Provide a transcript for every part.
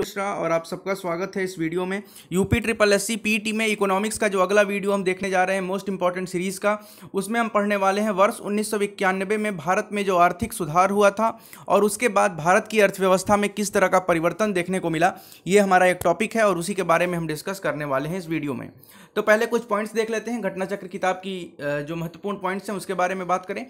और आप सबका स्वागत है इस वीडियो में UP triple S C PT में इकोनॉमिक्स का जो अगला वीडियो हम देखने जा रहे हैं मोस्ट इंपॉर्टेंट सीरीज़ का उसमें हम पढ़ने वाले हैं वर्ष उन्नीस में भारत में जो आर्थिक सुधार हुआ था और उसके बाद भारत की अर्थव्यवस्था में किस तरह का परिवर्तन देखने को मिला ये हमारा एक टॉपिक है और उसी के बारे में हम डिस्कस करने वाले हैं इस वीडियो में तो पहले कुछ पॉइंट्स देख लेते हैं घटनाचक्र किताब की जो महत्वपूर्ण पॉइंट्स हैं उसके बारे में बात करें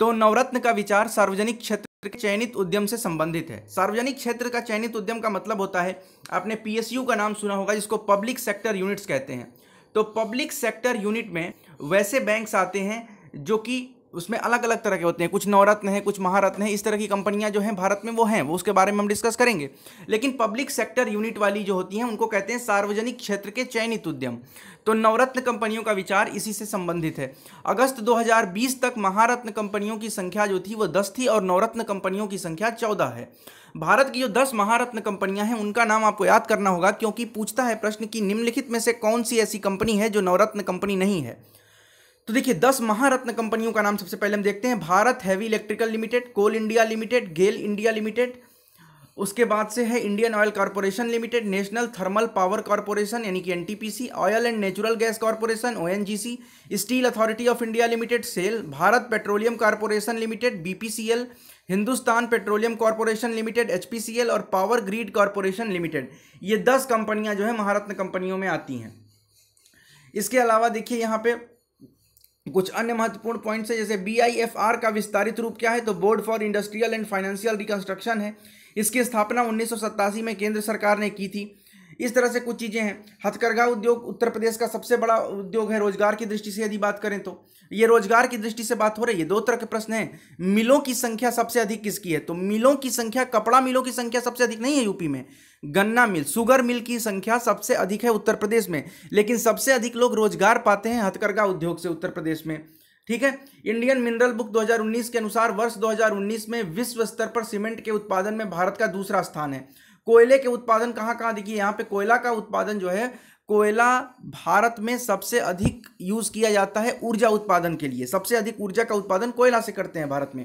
तो नवरत्न का विचार सार्वजनिक क्षेत्र के चयनित उद्यम से संबंधित है सार्वजनिक क्षेत्र का चयनित उद्यम का मतलब होता है आपने पीएसयू का नाम सुना होगा जिसको पब्लिक सेक्टर यूनिट्स कहते हैं तो पब्लिक सेक्टर यूनिट में वैसे बैंक्स आते हैं जो कि उसमें अलग अलग तरह के होते हैं कुछ नवरत्न हैं कुछ महारत्न हैं इस तरह की कंपनियां जो हैं भारत में वो हैं वो उसके बारे में हम डिस्कस करेंगे लेकिन पब्लिक सेक्टर यूनिट वाली जो होती हैं उनको कहते हैं सार्वजनिक क्षेत्र के चयनित उद्यम तो नवरत्न कंपनियों का विचार इसी से संबंधित है अगस्त दो तक महारत्न कंपनियों की संख्या जो थी वो दस थी और नवरत्न कंपनियों की संख्या चौदह है भारत की जो दस महारत्न कंपनियां हैं उनका नाम आपको याद करना होगा क्योंकि पूछता है प्रश्न कि निम्नलिखित में से कौन सी ऐसी कंपनी है जो नवरत्न कंपनी नहीं है तो देखिए दस महारत्न कंपनियों का नाम सबसे पहले हम देखते हैं Bharat heavy electrical limited coal India limited GAIL India limited उसके बाद से है Indian oil corporation limited national thermal power corporation यानी कि NTPC oil and natural gas corporation ONGC steel authority of India limited SAIL Bharat petroleum corporation limited BPCL Hindustan petroleum corporation limited HPCL और power grid corporation limited ये दस कंपनियाँ जो है महारत्न कंपनियों में आती हैं इसके अलावा देखिए यहाँ पर कुछ अन्य महत्वपूर्ण पॉइंट्स है जैसे बी का विस्तारित रूप क्या है तो board for industrial and financial reconstruction है इसकी स्थापना उन्नीस में केंद्र सरकार ने की थी इस तरह से कुछ चीज़ें हैं हथकरघा उद्योग उत्तर प्रदेश का सबसे बड़ा उद्योग है रोजगार की दृष्टि से यदि बात करें तो ये रोजगार की दृष्टि से बात हो रही है दो तरह के प्रश्न हैं मिलों की संख्या सबसे अधिक किसकी है तो मिलों की संख्या कपड़ा मिलों की संख्या सबसे अधिक नहीं है यूपी में गन्ना मिल सुगर मिल की संख्या सबसे अधिक है उत्तर प्रदेश में लेकिन सबसे अधिक लोग रोजगार पाते हैं हथकरघा उद्योग से उत्तर प्रदेश में ठीक है इंडियन मिनरल बुक 2019 के अनुसार वर्ष 2019 में विश्व स्तर पर सीमेंट के उत्पादन में भारत का दूसरा स्थान है कोयले के उत्पादन कहाँ कहाँ देखिए यहाँ पे कोयला का उत्पादन जो है कोयला भारत में सबसे अधिक यूज किया जाता है ऊर्जा उत्पादन के लिए सबसे अधिक ऊर्जा का उत्पादन कोयला से करते हैं भारत में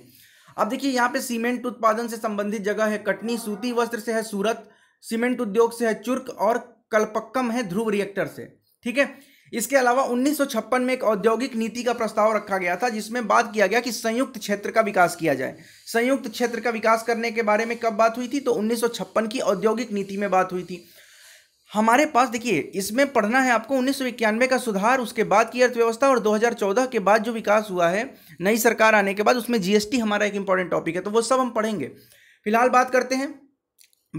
अब देखिए यहाँ पे सीमेंट उत्पादन से संबंधित जगह है कटनी सूती वस्त्र से है सूरत सीमेंट उद्योग से है चुर्क और कलपक्कम है ध्रुव रिएक्टर से ठीक है इसके अलावा उन्नीस में एक औद्योगिक नीति का प्रस्ताव रखा गया था जिसमें बात किया गया कि संयुक्त क्षेत्र का विकास किया जाए संयुक्त क्षेत्र का विकास करने के बारे में कब बात हुई थी तो उन्नीस की औद्योगिक नीति में बात हुई थी हमारे पास देखिए इसमें पढ़ना है आपको उन्नीस का सुधार उसके बाद की अर्थव्यवस्था और 2014 के बाद जो विकास हुआ है नई सरकार आने के बाद उसमें जीएसटी हमारा एक इंपॉर्टेंट टॉपिक है तो वो सब हम पढ़ेंगे फिलहाल बात करते हैं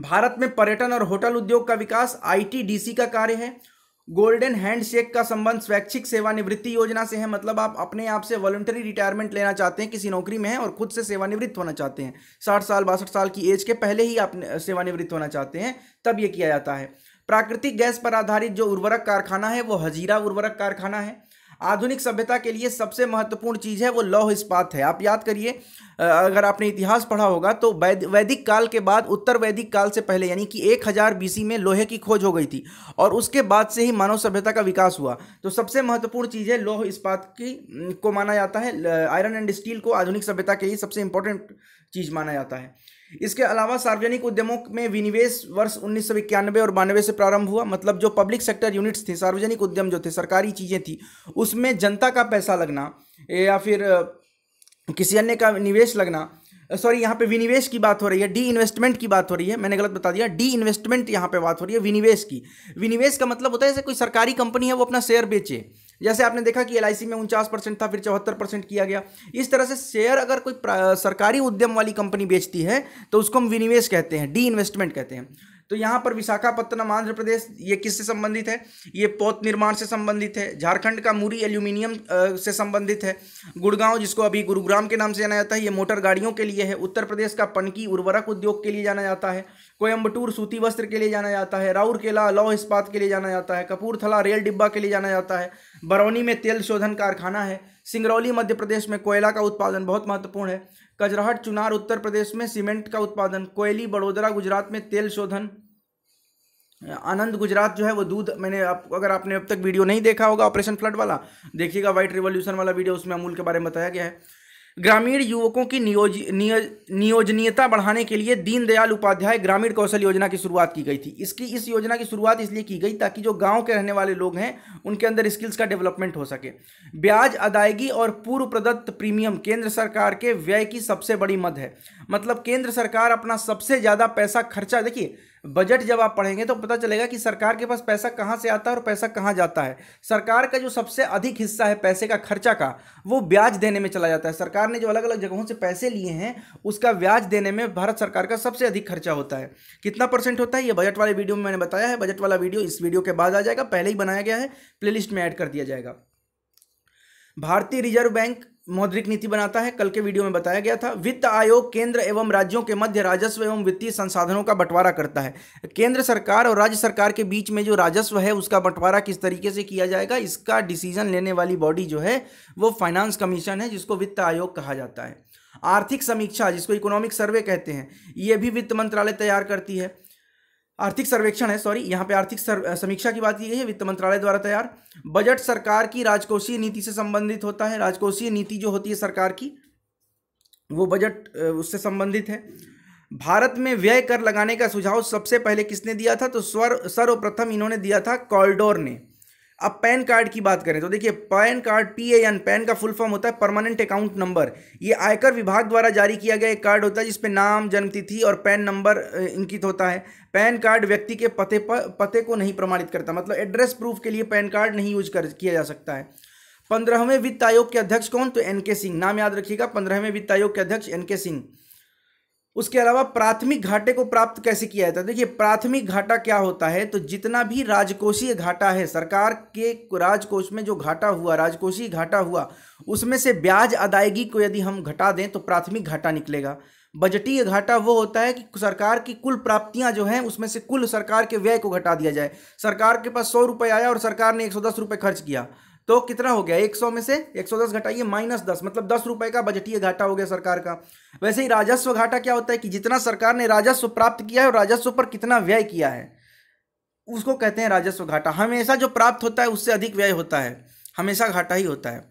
भारत में पर्यटन और होटल उद्योग का विकास आईटीडीसी का कार्य है गोल्डन हैंडशेक का संबंध स्वैच्छिक सेवानिवृत्ति योजना से है मतलब आप अपने आप से वॉलंटरी रिटायरमेंट लेना चाहते हैं किसी नौकरी में है और खुद से सेवानिवृत्त होना चाहते हैं साठ साल बासठ साल की एज के पहले ही आप सेवानिवृत्त होना चाहते हैं तब ये किया जाता है प्राकृतिक गैस पर आधारित जो उर्वरक कारखाना है वो हजीरा उर्वरक कारखाना है आधुनिक सभ्यता के लिए सबसे महत्वपूर्ण चीज़ है वो लौह इस्पात है आप याद करिए अगर आपने इतिहास पढ़ा होगा तो वैद वैदिक काल के बाद उत्तर वैदिक काल से पहले यानी कि एक हज़ार बीसी में लोहे की खोज हो गई थी और उसके बाद से ही मानव सभ्यता का विकास हुआ तो सबसे महत्वपूर्ण चीज़ है लौह इस्पात की को माना जाता है आयरन एंड स्टील को आधुनिक सभ्यता के लिए सबसे इंपॉर्टेंट चीज़ माना जाता है इसके अलावा सार्वजनिक उद्यमों में विनिवेश वर्ष उन्नीस और बानवे से प्रारंभ हुआ मतलब जो पब्लिक सेक्टर यूनिट्स थे सार्वजनिक उद्यम जो थे सरकारी चीज़ें थी उसमें जनता का पैसा लगना या फिर किसी अन्य का निवेश लगना सॉरी यहाँ पे विनिवेश की बात हो रही है डी इन्वेस्टमेंट की बात हो रही है मैंने गलत बता दिया डी इन्वेस्टमेंट यहाँ पे बात हो रही है विनिवेश की विनिवेश का मतलब होता है जैसे कोई सरकारी कंपनी है वो अपना शेयर बेचे जैसे आपने देखा कि एल में उनचास परसेंट था फिर चौहत्तर परसेंट किया गया इस तरह से शेयर अगर कोई सरकारी उद्यम वाली कंपनी बेचती है तो उसको हम विनिवेश कहते हैं डी इन्वेस्टमेंट कहते हैं तो यहाँ पर विशाखापत्तनम आंध्र प्रदेश ये किससे संबंधित है ये पोत निर्माण से संबंधित है झारखंड का मूरी एल्यूमिनियम से संबंधित है गुड़गांव जिसको अभी गुरुग्राम के नाम से जाना जाता है ये मोटर गाड़ियों के लिए है उत्तर प्रदेश का पनकी उर्वरक उद्योग के लिए जाना जाता है कोयम्बटूर सूती वस्त्र के लिए जाना जाता है राउरकेला लौह इस्पात के लिए जाना जाता है कपूरथला रेल डिब्बा के लिए जाना जाता है बरौनी में तेल शोधन कारखाना है सिंगरौली मध्य प्रदेश में कोयला का उत्पादन बहुत महत्वपूर्ण है कजराहट चुनार उत्तर प्रदेश में सीमेंट का उत्पादन कोयली बड़ोदरा गुजरात में तेल शोधन आनंद गुजरात जो है वो दूध मैंने आप अगर आपने अब तक वीडियो नहीं देखा होगा ऑपरेशन फ्लड वाला देखिएगा वाइट रिवोल्यूशन वाला वीडियो उसमें अमूल के बारे में बताया गया है ग्रामीण युवकों की नियोज नियो, नियोजनीयता बढ़ाने के लिए दीनदयाल उपाध्याय ग्रामीण कौशल योजना की शुरुआत की गई थी इसकी इस योजना की शुरुआत इसलिए की गई ताकि जो गांव के रहने वाले लोग हैं उनके अंदर स्किल्स का डेवलपमेंट हो सके ब्याज अदायगी और पूर्व प्रदत्त प्रीमियम केंद्र सरकार के व्यय की सबसे बड़ी मद है मतलब केंद्र सरकार अपना सबसे ज़्यादा पैसा खर्चा देखिए बजट जब आप पढ़ेंगे तो पता चलेगा कि सरकार के पास पैसा कहाँ से आता है और पैसा कहाँ जाता है सरकार का जो सबसे अधिक हिस्सा है पैसे का खर्चा का वो ब्याज देने में चला जाता है सरकार ने जो अलग अलग जगहों से पैसे लिए हैं उसका ब्याज देने में भारत सरकार का सबसे अधिक खर्चा होता है कितना परसेंट होता है ये बजट वाले वीडियो में मैंने बताया है बजट वाला वीडियो इस वीडियो के बाद आ जाएगा पहले ही बनाया गया है प्ले में ऐड कर दिया जाएगा भारतीय रिजर्व बैंक मौद्रिक नीति बनाता है कल के वीडियो में बताया गया था वित्त आयोग केंद्र एवं राज्यों के मध्य राजस्व एवं वित्तीय संसाधनों का बंटवारा करता है केंद्र सरकार और राज्य सरकार के बीच में जो राजस्व है उसका बंटवारा किस तरीके से किया जाएगा इसका डिसीजन लेने वाली बॉडी जो है वो फाइनेंस कमीशन है जिसको वित्त आयोग कहा जाता है आर्थिक समीक्षा जिसको इकोनॉमिक सर्वे कहते हैं ये भी वित्त मंत्रालय तैयार करती है आर्थिक सर्वेक्षण है सॉरी यहाँ पे आर्थिक समीक्षा की बात की गई है वित्त मंत्रालय द्वारा तैयार बजट सरकार की राजकोषीय नीति से संबंधित होता है राजकोषीय नीति जो होती है सरकार की वो बजट उससे संबंधित है भारत में व्यय कर लगाने का सुझाव सबसे पहले किसने दिया था तो स्वर सर्वप्रथम इन्होंने दिया था कॉरिडोर ने अब पैन कार्ड की बात करें तो देखिए PAN card P A N PAN का फुल फॉर्म होता है परमानेंट अकाउंट नंबर ये आयकर विभाग द्वारा जारी किया गया एक कार्ड होता है जिसपे नाम जन्मतिथि और पैन नंबर अंकित होता है पैन कार्ड व्यक्ति के पते पर पते को नहीं प्रमाणित करता मतलब एड्रेस प्रूफ के लिए पैन कार्ड नहीं यूज कर किया जा सकता है पंद्रहवें वित्त आयोग के अध्यक्ष कौन तो एन के सिंह नाम याद रखिएगा पंद्रहवें वित्त आयोग के अध्यक्ष एन के सिंह उसके अलावा प्राथमिक घाटे को प्राप्त कैसे किया जाता है देखिए प्राथमिक घाटा क्या होता है तो जितना भी राजकोषीय घाटा है सरकार के राजकोष में जो घाटा हुआ राजकोषीय घाटा हुआ उसमें से ब्याज अदायगी को यदि हम घटा दें तो प्राथमिक घाटा निकलेगा बजटीय घाटा वो होता है कि सरकार की कुल प्राप्तियां जो हैं उसमें से कुल सरकार के व्यय को घटा दिया जाए सरकार के पास सौ रुपये आया और सरकार ने एक सौ दस रुपये खर्च किया तो कितना हो गया एक सौ में से एक सौ दस घटाइए माइनस दस मतलब दस रुपये का बजटीय घाटा हो गया सरकार का वैसे ही राजस्व घाटा क्या होता है कि जितना सरकार ने राजस्व प्राप्त किया है और राजस्व पर कितना व्यय किया है उसको कहते हैं राजस्व घाटा हमेशा जो प्राप्त होता है उससे अधिक व्यय होता है हमेशा घाटा ही होता है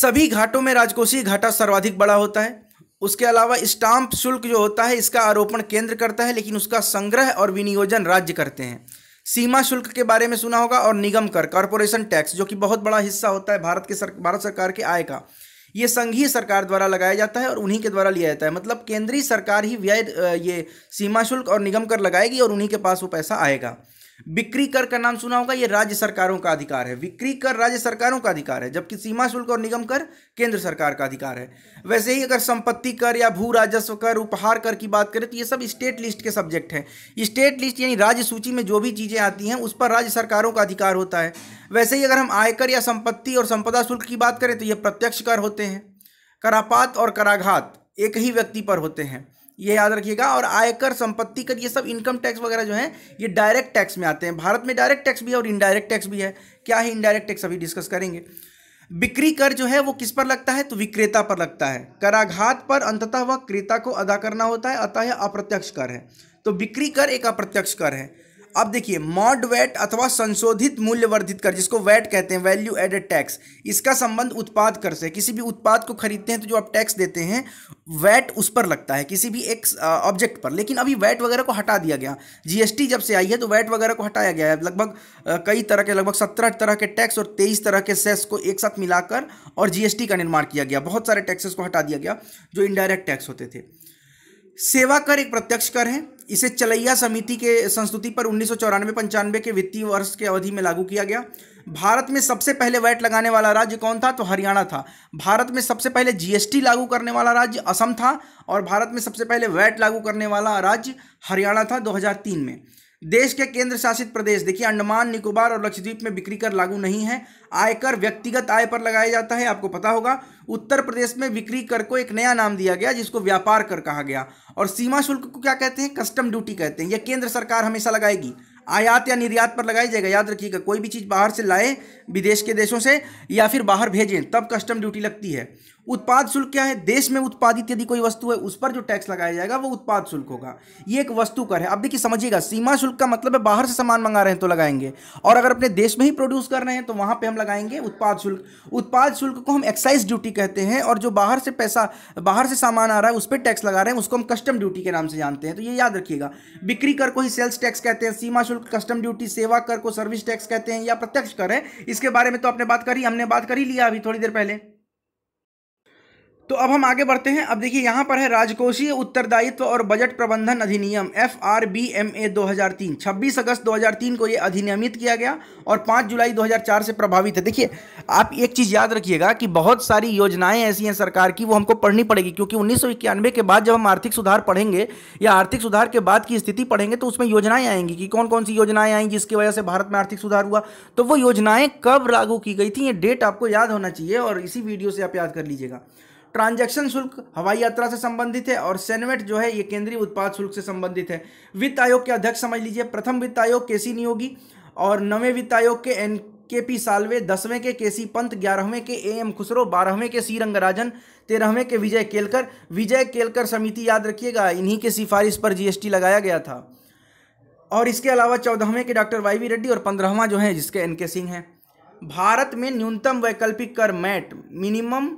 सभी घाटों में राजकोषीय घाटा सर्वाधिक बड़ा होता है उसके अलावा स्टाम्प शुल्क जो होता है इसका आरोपण केंद्र करता है लेकिन उसका संग्रह और विनियोजन राज्य करते हैं सीमा शुल्क के बारे में सुना होगा और निगम कर कॉरपोरेशन टैक्स जो कि बहुत बड़ा हिस्सा होता है भारत के सर, भारत सरकार के आय का ये संघीय सरकार द्वारा लगाया जाता है और उन्हीं के द्वारा लिया जाता है मतलब केंद्रीय सरकार ही व्यय ये सीमा शुल्क और निगम कर लगाएगी और उन्हीं के पास वो पैसा आएगा बिक्री कर का नाम सुना होगा ये राज्य सरकारों का अधिकार है बिक्री कर राज्य सरकारों का अधिकार है जबकि सीमा शुल्क और निगम कर केंद्र सरकार का अधिकार है वैसे ही अगर संपत्ति कर या भू राजस्व कर उपहार कर की बात करें तो ये सब स्टेट लिस्ट के सब्जेक्ट हैं स्टेट लिस्ट यानी राज्य सूची में जो भी चीज़ें आती हैं उस पर राज्य सरकारों का अधिकार होता है वैसे ही अगर हम आयकर या संपत्ति और संपदा शुल्क की बात करें तो ये प्रत्यक्ष कर होते हैं करापात और कराघात एक ही व्यक्ति पर होते हैं ये याद रखिएगा और आयकर संपत्ति कर ये सब इनकम टैक्स वगैरह जो है ये डायरेक्ट टैक्स में आते हैं भारत में डायरेक्ट टैक्स भी है और इनडायरेक्ट टैक्स भी है क्या है इनडायरेक्ट टैक्स अभी डिस्कस करेंगे बिक्री कर जो है वो किस पर लगता है तो विक्रेता पर लगता है कराघात पर अंततः वह क्रेता को अदा करना होता है अतः अप्रत्यक्ष कर है तो बिक्री कर एक अप्रत्यक्ष कर है अब देखिए मॉड वैट अथवा संशोधित मूल्य वर्धित कर जिसको वैट कहते हैं वैल्यू एडेड टैक्स इसका संबंध उत्पाद कर से किसी भी उत्पाद को खरीदते हैं तो जो आप टैक्स देते हैं वैट उस पर लगता है किसी भी एक ऑब्जेक्ट पर लेकिन अभी वैट वगैरह को हटा दिया गया जीएसटी जब से आई है तो वैट वगैरह को हटाया गया है लगभग कई तरह के लगभग सत्रह तरह के टैक्स और तेईस तरह के सेस को एक साथ मिलाकर और जीएसटी का निर्माण किया गया बहुत सारे टैक्सेस को हटा दिया गया जो इनडायरेक्ट टैक्स होते थे सेवा कर एक प्रत्यक्ष कर है इसे चलैया समिति के संस्तुति पर उन्नीस सौ चौरानवे पंचानवे के वित्तीय वर्ष के अवधि में लागू किया गया भारत में सबसे पहले वैट लगाने वाला राज्य कौन था तो हरियाणा था भारत में सबसे पहले जीएसटी लागू करने वाला राज्य असम था और भारत में सबसे पहले वैट लागू करने वाला राज्य हरियाणा था 2003 में देश के केंद्र शासित प्रदेश देखिए अंडमान निकोबार और लक्षद्वीप में बिक्री कर लागू नहीं है आयकर व्यक्तिगत आय पर लगाया जाता है आपको पता होगा उत्तर प्रदेश में बिक्री कर को एक नया नाम दिया गया जिसको व्यापार कर कहा गया और सीमा शुल्क को क्या कहते हैं कस्टम ड्यूटी कहते हैं यह केंद्र सरकार हमेशा लगाएगी आयात या निर्यात पर लगाया जाएगा याद रखिएगा कोई भी चीज़ बाहर से लाए विदेश के देशों से या फिर बाहर भेजें तब कस्टम ड्यूटी लगती है उत्पाद शुल्क क्या है देश में उत्पादित यदि कोई वस्तु है उस पर जो टैक्स लगाया जाएगा वो उत्पाद शुल्क होगा ये एक वस्तु कर है अब देखिए समझिएगा सीमा शुल्क का मतलब है बाहर से सामान मंगा रहे हैं तो लगाएंगे और अगर अपने देश में ही प्रोड्यूस कर रहे हैं तो वहां पे हम लगाएंगे उत्पाद शुल्क उत्पाद शुल्क को हम एक्साइज ड्यूटी कहते हैं और जो बाहर से पैसा बाहर से सामान आ रहा है उस पर टैक्स लगा रहे हैं उसको हम कस्टम ड्यूटी के नाम से जानते हैं तो ये याद रखिएगा बिक्री कर को ही सेल्स टैक्स कहते हैं सीमा शुल्क कस्टम ड्यूटी सेवा कर को सर्विस टैक्स कहते हैं या प्रत्यक्ष कर है इसके बारे में तो आपने बात करी हमने बात कर ही लिया अभी थोड़ी देर पहले तो अब हम आगे बढ़ते हैं अब देखिए यहाँ पर है राजकोषीय उत्तरदायित्व और बजट प्रबंधन अधिनियम F R B M A दो हज़ार तीन छब्बीस अगस्त 2003 को ये अधिनियमित किया गया और 5 जुलाई 2004 से प्रभावित है देखिए आप एक चीज़ याद रखिएगा कि बहुत सारी योजनाएं ऐसी हैं सरकार की वो हमको पढ़नी पड़ेगी क्योंकि उन्नीस के बाद जब हम आर्थिक सुधार पढ़ेंगे या आर्थिक सुधार के बाद की स्थिति पढ़ेंगे तो उसमें योजनाएं आएंगी कि कौन कौन सी योजनाएं आई जिसकी वजह से भारत में आर्थिक सुधार हुआ तो वो योजनाएं कब लागू की गई थी ये डेट आपको याद होना चाहिए और इसी वीडियो से आप याद कर लीजिएगा ट्रांजैक्शन शुल्क हवाई यात्रा से संबंधित है और सेनवेट जो है ये केंद्रीय उत्पाद शुल्क से संबंधित है वित्त आयोग के अध्यक्ष समझ लीजिए प्रथम वित्त आयोग के सी नियोगी और नवे वित्त आयोग के एन के पी सालवे दसवें के के सी पंत ग्यारहवें के ए एम खुसरो बारहवें के सी रंगराजन तेरहवें के विजय केलकर विजय केलकर समिति याद रखिएगा इन्हीं के सिफारिश पर जीएसटी लगाया गया था और इसके अलावा चौदहवें के डॉक्टर वाई वी रेड्डी और पंद्रहवा जो है जिसके एन के सिंह हैं भारत में न्यूनतम वैकल्पिक कर मैट मिनिमम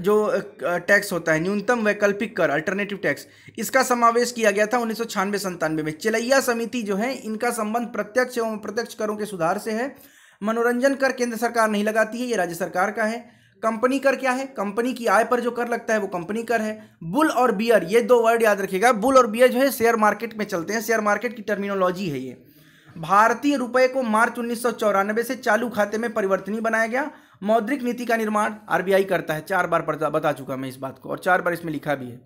जो टैक्स होता है न्यूनतम वैकल्पिक कर अल्टरनेटिव टैक्स इसका समावेश किया गया था उन्नीस सौ में चिलैया समिति जो है इनका संबंध प्रत्यक्ष एवं प्रत्यक्ष करों के सुधार से है मनोरंजन कर केंद्र सरकार नहीं लगाती है ये राज्य सरकार का है कंपनी कर क्या है कंपनी की आय पर जो कर लगता है वो कंपनी कर है बुल और बियर ये दो वर्ड याद रखिएगा बुल और बियर जो है शेयर मार्केट में चलते हैं शेयर मार्केट की टर्मिनोलॉजी है ये भारतीय रुपए को मार्च उन्नीस से चालू खाते में परिवर्तनी बनाया गया मौद्रिक नीति का निर्माण आरबीआई करता है चार बार बता चुका मैं इस बात को और चार बार इसमें लिखा भी है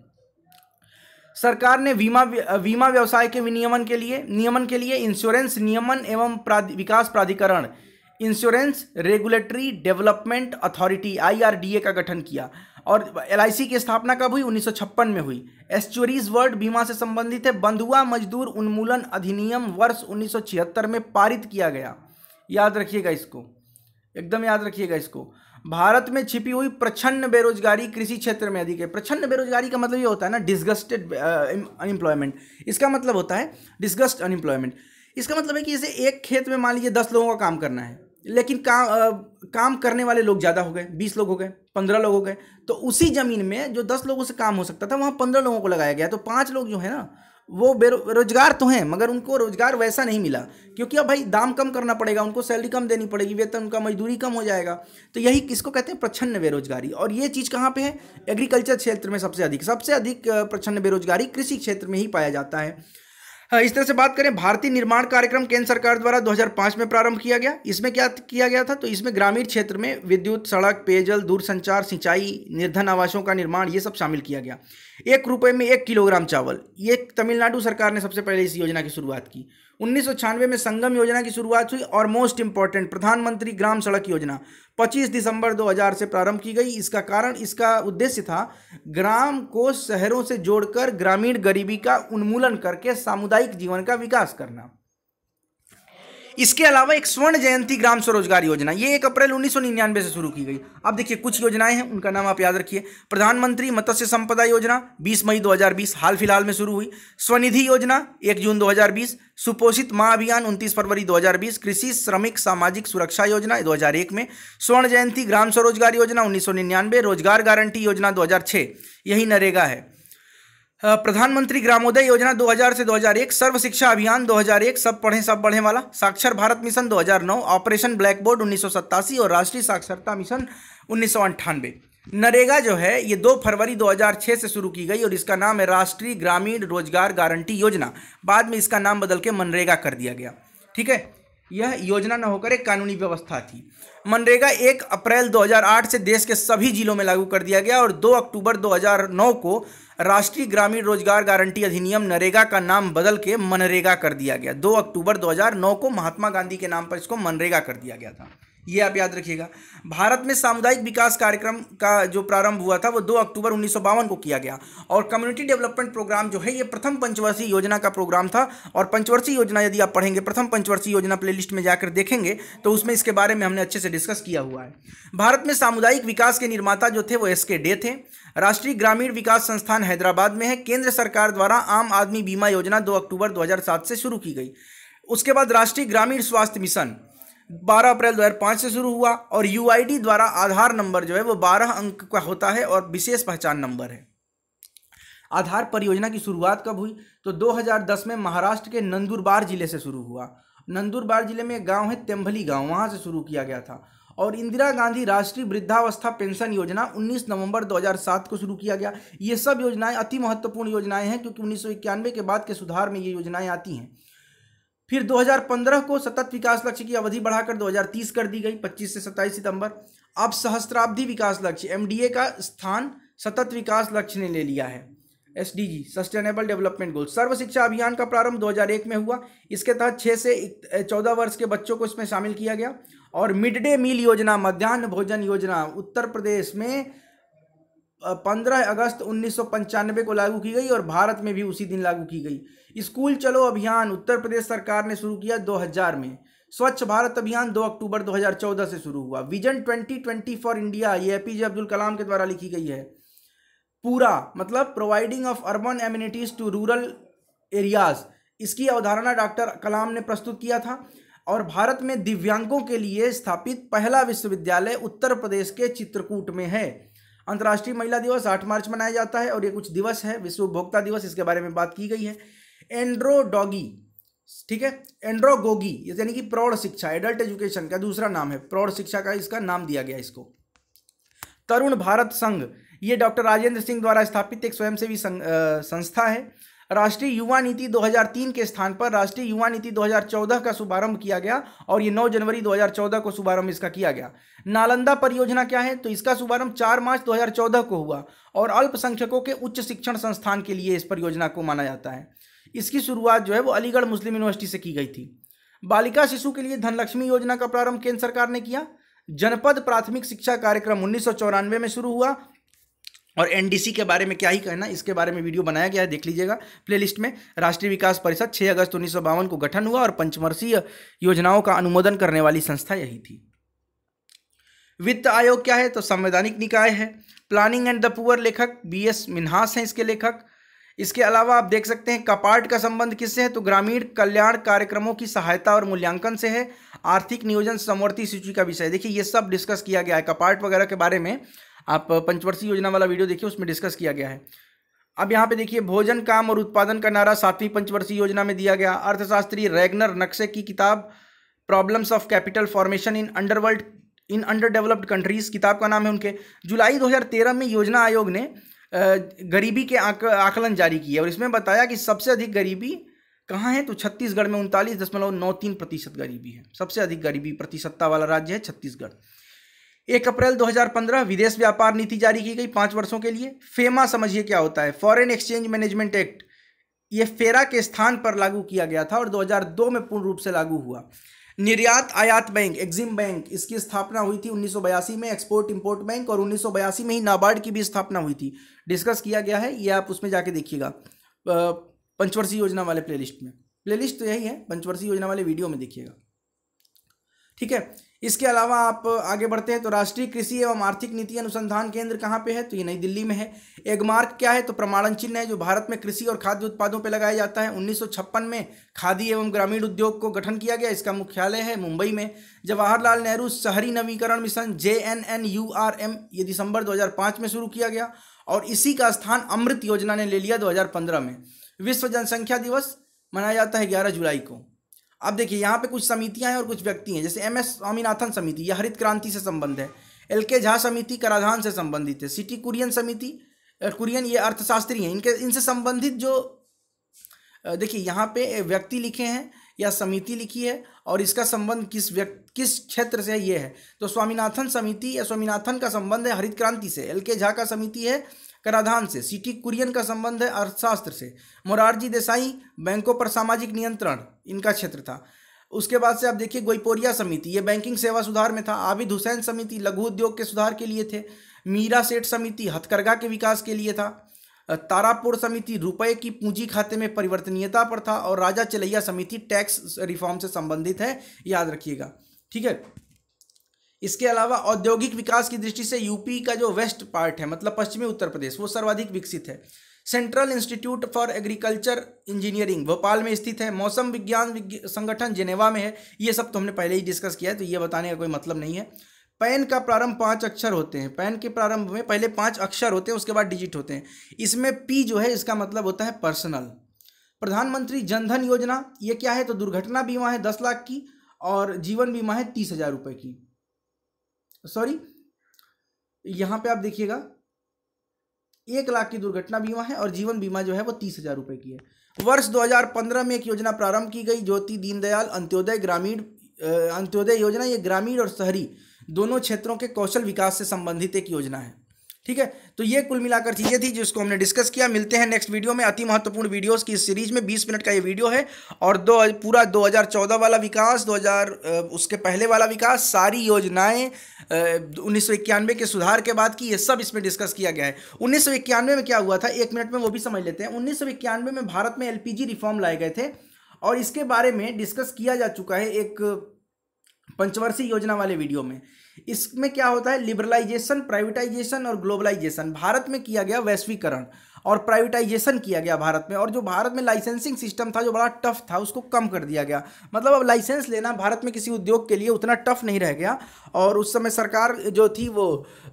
सरकार ने बीमा बीमा व्यवसाय के विनियमन के लिए नियमन के लिए इंश्योरेंस नियमन एवं प्राधि, विकास प्राधिकरण insurance regulatory development authority IRDA का गठन किया और एल की स्थापना कब हुई उन्नीस में हुई एस्चुरीज वर्ल्ड बीमा से संबंधित है बंधुआ मजदूर उन्मूलन अधिनियम वर्ष 1976 में पारित किया गया याद रखिएगा इसको एकदम याद रखिएगा इसको भारत में छिपी हुई प्रचंड बेरोजगारी कृषि क्षेत्र में अधिक है प्रचंड बेरोजगारी का मतलब ये होता है ना डिस्गस्टेड अनएम्प्लॉयमेंट uh, इसका मतलब होता है डिस्गस्ट अनएम्प्लॉयमेंट इसका मतलब है कि इसे एक खेत में मान लीजिए दस लोगों का काम करना है लेकिन काम uh, काम करने वाले लोग ज़्यादा हो गए बीस लोग हो गए पंद्रह लोग हो गए तो उसी ज़मीन में जो दस लोगों से काम हो सकता था वहाँ पंद्रह लोगों को लगाया गया तो पाँच लोग जो है ना वो बेरोजगार तो हैं मगर उनको रोजगार वैसा नहीं मिला क्योंकि अब भाई दाम कम करना पड़ेगा उनको सैलरी कम देनी पड़ेगी वेतन उनका मजदूरी कम हो जाएगा तो यही किसको कहते हैं प्रछन्न बेरोजगारी और ये चीज़ कहाँ पे है एग्रीकल्चर क्षेत्र में सबसे अधिक सबसे अधिक प्रछन्न बेरोजगारी कृषि क्षेत्र में ही पाया जाता है हाँ, इस तरह से बात करें भारतीय निर्माण कार्यक्रम केंद्र सरकार द्वारा 2005 में प्रारंभ किया गया इसमें क्या किया गया था तो इसमें ग्रामीण क्षेत्र में विद्युत सड़क पेयजल दूरसंचार सिंचाई निर्धन आवासों का निर्माण ये सब शामिल किया गया एक रुपये में एक किलोग्राम चावल ये तमिलनाडु सरकार ने सबसे पहले इस योजना की शुरुआत की उन्नीस में संगम योजना की शुरुआत हुई और मोस्ट इंपॉर्टेंट प्रधानमंत्री ग्राम सड़क योजना 25 दिसंबर 2000 से प्रारंभ की गई इसका कारण इसका उद्देश्य था ग्राम को शहरों से जोड़कर ग्रामीण गरीबी का उन्मूलन करके सामुदायिक जीवन का विकास करना इसके अलावा एक स्वर्ण जयंती ग्राम स्वरोजगार योजना ये एक अप्रैल उन्नीस से शुरू की गई अब देखिए कुछ योजनाएं हैं उनका नाम आप याद रखिए प्रधानमंत्री मत्स्य संपदा योजना 20 मई 2020 हाल फिलहाल में शुरू हुई स्वनिधि योजना 1 जून 2020 सुपोषित माँ अभियान 29 फरवरी 2020 कृषि श्रमिक सामाजिक सुरक्षा योजना दो में स्वर्ण जयंती ग्राम स्वरोजगार योजना उन्नीस रोजगार गारंटी योजना दो यही नरेगा है प्रधानमंत्री ग्रामोदय योजना 2000 से 2001 सर्व शिक्षा अभियान 2001 सब पढ़ें सब बढ़ें वाला साक्षर Bharat mission 2009 operation black board उन्नीस और राष्ट्रीय साक्षरता मिशन उन्नीस नरेगा जो है ये 2 फरवरी 2006 से शुरू की गई और इसका नाम है राष्ट्रीय ग्रामीण रोजगार गारंटी योजना बाद में इसका नाम बदल के मनरेगा कर दिया गया ठीक है यह योजना न होकर एक कानूनी व्यवस्था थी मनरेगा एक अप्रैल 2008 से देश के सभी जिलों में लागू कर दिया गया और 2 अक्टूबर 2009 को राष्ट्रीय ग्रामीण रोजगार गारंटी अधिनियम नरेगा का नाम बदल के मनरेगा कर दिया गया 2 अक्टूबर 2009 को महात्मा गांधी के नाम पर इसको मनरेगा कर दिया गया था ये आप याद रखिएगा भारत में सामुदायिक विकास कार्यक्रम का जो प्रारंभ हुआ था वो 2 अक्टूबर उन्नीस को किया गया और कम्युनिटी डेवलपमेंट प्रोग्राम जो है ये प्रथम पंचवर्षीय योजना का प्रोग्राम था और पंचवर्षीय योजना यदि आप पढ़ेंगे प्रथम पंचवर्षीय योजना प्लेलिस्ट में जाकर देखेंगे तो उसमें इसके बारे में हमने अच्छे से डिस्कस किया हुआ है भारत में सामुदायिक विकास के निर्माता जो थे वो एस के डे थे राष्ट्रीय ग्रामीण विकास संस्थान हैदराबाद में है केंद्र सरकार द्वारा आम आदमी बीमा योजना दो अक्टूबर दो से शुरू की गई उसके बाद राष्ट्रीय ग्रामीण स्वास्थ्य मिशन 12 अप्रैल दो से शुरू हुआ और यू द्वारा आधार नंबर जो है वो 12 अंक का होता है और विशेष पहचान नंबर है आधार परियोजना की शुरुआत कब हुई तो 2010 में महाराष्ट्र के नंदुरबार जिले से शुरू हुआ नंदुरबार जिले में एक गाँव है तेम्भली गांव वहां से शुरू किया गया था और इंदिरा गांधी राष्ट्रीय वृद्धावस्था पेंशन योजना 19 नवंबर 2007 को शुरू किया गया ये सब योजनाएं अति महत्वपूर्ण योजनाएं हैं क्योंकि उन्नीस के बाद के सुधार में ये योजनाएं आती हैं फिर 2015 को सतत विकास लक्ष्य की अवधि बढ़ाकर 2030 कर दी गई 25 से 27 सितंबर अब सहस्त्राब्दी विकास लक्ष्य एम का स्थान सतत विकास लक्ष्य ने ले लिया है S D G sustainable development goal सर्व शिक्षा अभियान का प्रारंभ 2001 में हुआ इसके तहत 6 से 14 वर्ष के बच्चों को इसमें शामिल किया गया और मिड डे मील योजना मध्यान्ह भोजन योजना उत्तर प्रदेश में पंद्रह अगस्त उन्नीस को लागू की गई और भारत में भी उसी दिन लागू की गई स्कूल चलो अभियान उत्तर प्रदेश सरकार ने शुरू किया 2000 में स्वच्छ भारत अभियान 2 अक्टूबर 2014 से शुरू हुआ विजन 2020 फॉर इंडिया ये ए पी जे अब्दुल कलाम के द्वारा लिखी गई है पूरा मतलब providing of urban amenities to rural areas इसकी अवधारणा डॉक्टर कलाम ने प्रस्तुत किया था और भारत में दिव्यांगों के लिए स्थापित पहला विश्वविद्यालय उत्तर प्रदेश के चित्रकूट में है अंतर्राष्ट्रीय महिला दिवस आठ मार्च मनाया जाता है और ये कुछ दिवस है विश्व उपभोक्ता दिवस इसके बारे में बात की गई है एंड्रोडोगी ठीक है एंड्रोगोगी यानी कि प्रौढ़ शिक्षा एडल्ट एजुकेशन का दूसरा नाम है प्रौढ़ शिक्षा का इसका नाम दिया गया इसको तरुण भारत संघ ये डॉक्टर राजेंद्र सिंह द्वारा स्थापित एक स्वयंसेवी संस्था है राष्ट्रीय युवा नीति 2003 के स्थान पर राष्ट्रीय युवा नीति 2014 का शुभारंभ किया गया और ये 9 जनवरी 2014 को शुभारंभ इसका किया गया नालंदा परियोजना क्या है तो इसका शुभारंभ 4 मार्च 2014 को हुआ और अल्पसंख्यकों के उच्च शिक्षण संस्थान के लिए इस परियोजना को माना जाता है इसकी शुरुआत जो है वो अलीगढ़ मुस्लिम यूनिवर्सिटी से की गई थी बालिका शिशु के लिए धनलक्ष्मी योजना का प्रारंभ केंद्र सरकार ने किया जनपद प्राथमिक शिक्षा कार्यक्रम उन्नीस में शुरू हुआ और एनडीसी के बारे में क्या ही कहना इसके बारे में वीडियो बनाया गया है देख लीजिएगा प्लेलिस्ट में राष्ट्रीय विकास परिषद 6 अगस्त उन्नीस को गठन हुआ और पंचवर्षीय योजनाओं का अनुमोदन करने वाली संस्था यही थी वित्त आयोग क्या है तो संवैधानिक निकाय है प्लानिंग एंड द पुअर लेखक बी एस मिन्हास हैं इसके लेखक इसके अलावा आप देख सकते हैं कपाट का संबंध किससे है तो ग्रामीण कल्याण कार्यक्रमों की सहायता और मूल्यांकन से है आर्थिक नियोजन समवर्ती सूची का विषय देखिए ये सब डिस्कस किया गया है कपाट वगैरह के बारे में आप पंचवर्षीय योजना वाला वीडियो देखिए उसमें डिस्कस किया गया है अब यहाँ पे देखिए भोजन काम और उत्पादन का नारा सातवीं पंचवर्षीय योजना में दिया गया अर्थशास्त्री रैगनर नक्शे की किताब problems of capital formation in underworld in under developed countries किताब का नाम है उनके जुलाई 2013 में योजना आयोग ने गरीबी के आक, आकलन जारी किया और इसमें बताया कि सबसे अधिक गरीबी कहाँ है तो छत्तीसगढ़ में उनतालीस दशमलव नौ तीन प्रतिशत गरीबी है सबसे अधिक गरीबी प्रतिशतता वाला राज्य है छत्तीसगढ़ एक अप्रैल 2015 विदेश व्यापार नीति जारी की गई पांच वर्षों के लिए फेमा समझिए क्या होता है फॉरेन एक्सचेंज मैनेजमेंट एक्ट ये फेरा के स्थान पर लागू किया गया था और 2002 में पूर्ण रूप से लागू हुआ निर्यात आयात बैंक एक्जिम बैंक इसकी स्थापना हुई थी उन्नीस में एक्सपोर्ट इम्पोर्ट बैंक और उन्नीस में ही नाबार्ड की भी स्थापना हुई थी डिस्कस किया गया है ये आप उसमें जाके देखिएगा पंचवर्षीय योजना वाले प्लेलिस्ट में प्लेलिस्ट तो यही है पंचवर्षीय योजना वाले वीडियो में देखिएगा ठीक है इसके अलावा आप आगे बढ़ते हैं तो राष्ट्रीय कृषि एवं आर्थिक नीति अनुसंधान केंद्र कहाँ पे है तो ये नई दिल्ली में है एगमार्क क्या है तो प्रमाणन चिन्ह है जो भारत में कृषि और खाद्य उत्पादों पर लगाया जाता है उन्नीस में खादी एवं ग्रामीण उद्योग को गठन किया गया इसका मुख्यालय है मुंबई में जवाहरलाल नेहरू शहरी नवीकरण मिशन जे ये दिसंबर दो में शुरू किया गया और इसी का स्थान अमृत योजना ने ले लिया दो में विश्व जनसंख्या दिवस मनाया जाता है ग्यारह जुलाई को अब देखिए यहाँ पे कुछ समितियाँ हैं और कुछ व्यक्ति हैं जैसे एम एस स्वामीनाथन समिति यह हरित क्रांति से संबंध है एल के झा समिति कराधान से संबंधित है सिटी कुरियन समिति कुरियन ये अर्थशास्त्री हैं इनके इनसे संबंधित जो देखिए यहाँ पे व्यक्ति लिखे हैं या समिति लिखी है और इसका संबंध किस व्यक्ति किस क्षेत्र से है ये है तो स्वामीनाथन समिति या स्वामीनाथन का संबंध है हरित क्रांति से एल के झा का समिति है कराधान से सिटी कुरियन का संबंध है अर्थशास्त्र से मोरारजी देसाई बैंकों पर सामाजिक नियंत्रण इनका क्षेत्र था उसके बाद से आप देखिए गोईपोरिया समिति ये बैंकिंग सेवा सुधार में था आबिद हुसैन समिति लघु उद्योग के सुधार के लिए थे मीरा सेठ समिति हथकरघा के विकास के लिए था तारापुर समिति रुपए की पूंजी खाते में परिवर्तनीयता पर था और राजा चलैया समिति टैक्स रिफॉर्म से संबंधित है याद रखिएगा ठीक है इसके अलावा औद्योगिक विकास की दृष्टि से यूपी का जो वेस्ट पार्ट है मतलब पश्चिमी उत्तर प्रदेश वो सर्वाधिक विकसित है central institute for agriculture engineering Bhopal में स्थित है मौसम विज्ञान संगठन जेनेवा में है ये सब तो हमने पहले ही डिस्कस किया है तो ये बताने का कोई मतलब नहीं है पैन का प्रारंभ पांच अक्षर होते हैं पैन के प्रारंभ में पहले पांच अक्षर होते हैं उसके बाद डिजिट होते हैं इसमें पी जो है इसका मतलब होता है पर्सनल प्रधानमंत्री जनधन योजना ये क्या है तो दुर्घटना बीमा है दस लाख की और जीवन बीमा है तीस हज़ार रुपये की सॉरी यहाँ पे आप देखिएगा एक लाख की दुर्घटना बीमा है और जीवन बीमा जो है वो तीस हजार रुपये की है वर्ष 2015 में एक योजना प्रारंभ की गई ज्योति दीनदयाल अंत्योदय ग्रामीण अंत्योदय योजना ये ग्रामीण और शहरी दोनों क्षेत्रों के कौशल विकास से संबंधित एक योजना है ठीक है तो ये कुल मिलाकर चीज़ें थी जिसको हमने डिस्कस किया मिलते हैं नेक्स्ट वीडियो में अति महत्वपूर्ण वीडियोस की इस सीरीज में 20 मिनट का ये वीडियो है और दो पूरा 2014 वाला विकास 2000 उसके पहले वाला विकास सारी योजनाएं उन्नीस के सुधार के बाद की ये सब इसमें डिस्कस किया गया है उन्नीस में क्या हुआ था एक मिनट में वो भी समझ लेते हैं उन्नीस में भारत में एल रिफॉर्म लाए गए थे और इसके बारे में डिस्कस किया जा चुका है एक पंचवर्षीय योजना वाले वीडियो में इसमें क्या होता है लिबरलाइजेशन प्राइवेटाइजेशन और ग्लोबलाइजेशन भारत में किया गया वैश्वीकरण और प्राइवेटाइजेशन किया गया भारत में और जो भारत में लाइसेंसिंग सिस्टम था जो बड़ा टफ था उसको कम कर दिया गया मतलब अब लाइसेंस लेना भारत में किसी उद्योग के लिए उतना टफ नहीं रह गया और उस समय सरकार जो थी वो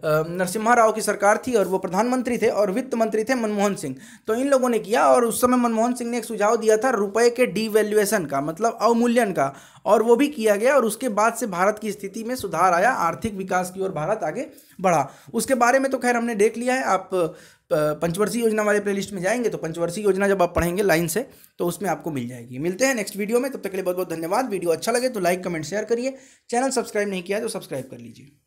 नरसिम्हा राव की सरकार थी और वो प्रधानमंत्री थे और वित्त मंत्री थे मनमोहन सिंह तो इन लोगों ने किया और उस समय मनमोहन सिंह ने एक सुझाव दिया था रुपये के डिवेल्युएसन का मतलब अवमूल्यन का और वो भी किया गया और उसके बाद से भारत की स्थिति में सुधार आया आर्थिक विकास की ओर भारत आगे बढ़ा उसके बारे में तो खैर हमने देख लिया है आप पंचवर्षीय योजना वाले प्ले में जाएंगे तो पंचवर्षीय योजना जब आप पढ़ेंगे लाइन से तो उसमें आपको मिल जाएगी मिलते हैं नेक्स्ट वीडियो में तब तक के लिए बहुत बहुत धन्यवाद वीडियो अच्छा लगे तो लाइक कमेंट शेयर करिए चैनल सब्सक्राइब नहीं किया तो सब्सक्राइब कर लीजिए